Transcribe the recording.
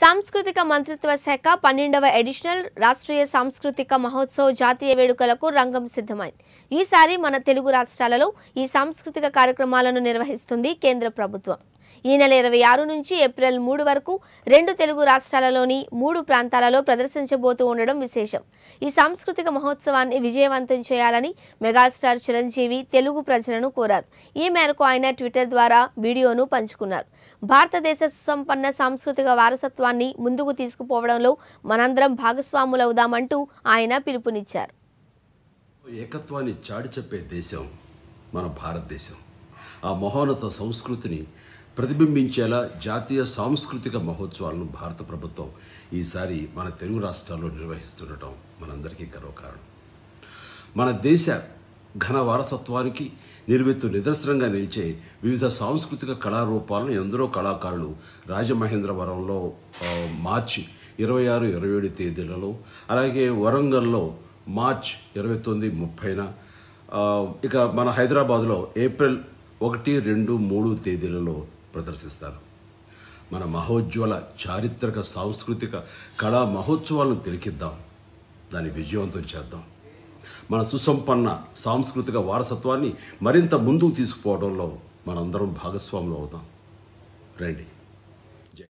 సాంస్కృతిక మంత్రిత్వ శాఖ పన్నెండవ ఎడిషనల్ రాష్ట్రీయ సాంస్కృతిక మహోత్సవ జాతీయ వేడుకలకు రంగం సిద్ధమైంది ఈసారి మన తెలుగు రాష్ట్రాలలో ఈ సాంస్కృతిక కార్యక్రమాలను నిర్వహిస్తుంది కేంద్ర ప్రభుత్వం ఈ నెల ఇరవై ఆరు నుంచి ఏప్రిల్ మూడు వరకు రెండు తెలుగు రాష్ట్రాలలోని మూడు ప్రాంతాలలో ప్రదర్శించబోతూ ఉండడం విశేషం ఈ సాంస్కృతిక మహోత్సవాన్ని విజయవంతం చేయాలని మెగాస్టార్ చిరంజీవి తెలుగు ప్రజలను కోరారు ఈ మేరకు ఆయన ట్విట్టర్ ద్వారా వీడియోను పంచుకున్నారు భారతదేశ సుసంపన్న సాంస్కృతిక వారసత్వాన్ని ముందుకు తీసుకుపోవడంలో మనందరం భాగస్వాములవుదామంటూ ఆయన పిలుపునిచ్చారు ఏకత్వాన్ని చాటి చెప్పే దేశం మన భారతదేశం ఆ మహోన్నత సంస్కృతిని ప్రతిబింబించేలా జాతీయ సాంస్కృతిక మహోత్సవాలను భారత ప్రభుత్వం ఈసారి మన తెలుగు రాష్ట్రాల్లో నిర్వహిస్తుండటం మనందరికీ గర్వకారణం మన దేశ ఘన వారసత్వానికి నిర్వెత్తు నిదర్శనంగా నిలిచే వివిధ సాంస్కృతిక కళారూపాలను ఎందరో కళాకారులు రాజమహేంద్రవరంలో మార్చి ఇరవై ఆరు ఇరవై ఏడు తేదీలలో అలాగే వరంగల్లో మార్చ్ ఇరవై తొమ్మిది ముప్పైన ఇక మన హైదరాబాద్లో ఏప్రిల్ ఒకటి రెండు మూడు తేదీలలో ప్రదర్శిస్తారు మన మహోజ్వల చారిత్రక సాంస్కృతిక కళా మహోత్సవాలను తిలకిద్దాం దాన్ని విజయవంతం చేద్దాం మన సుసంపన్న సాంస్కృతిక వారసత్వాన్ని మరింత ముందుకు తీసుకుపోవడంలో మనందరం భాగస్వాములు అవుతాం రండి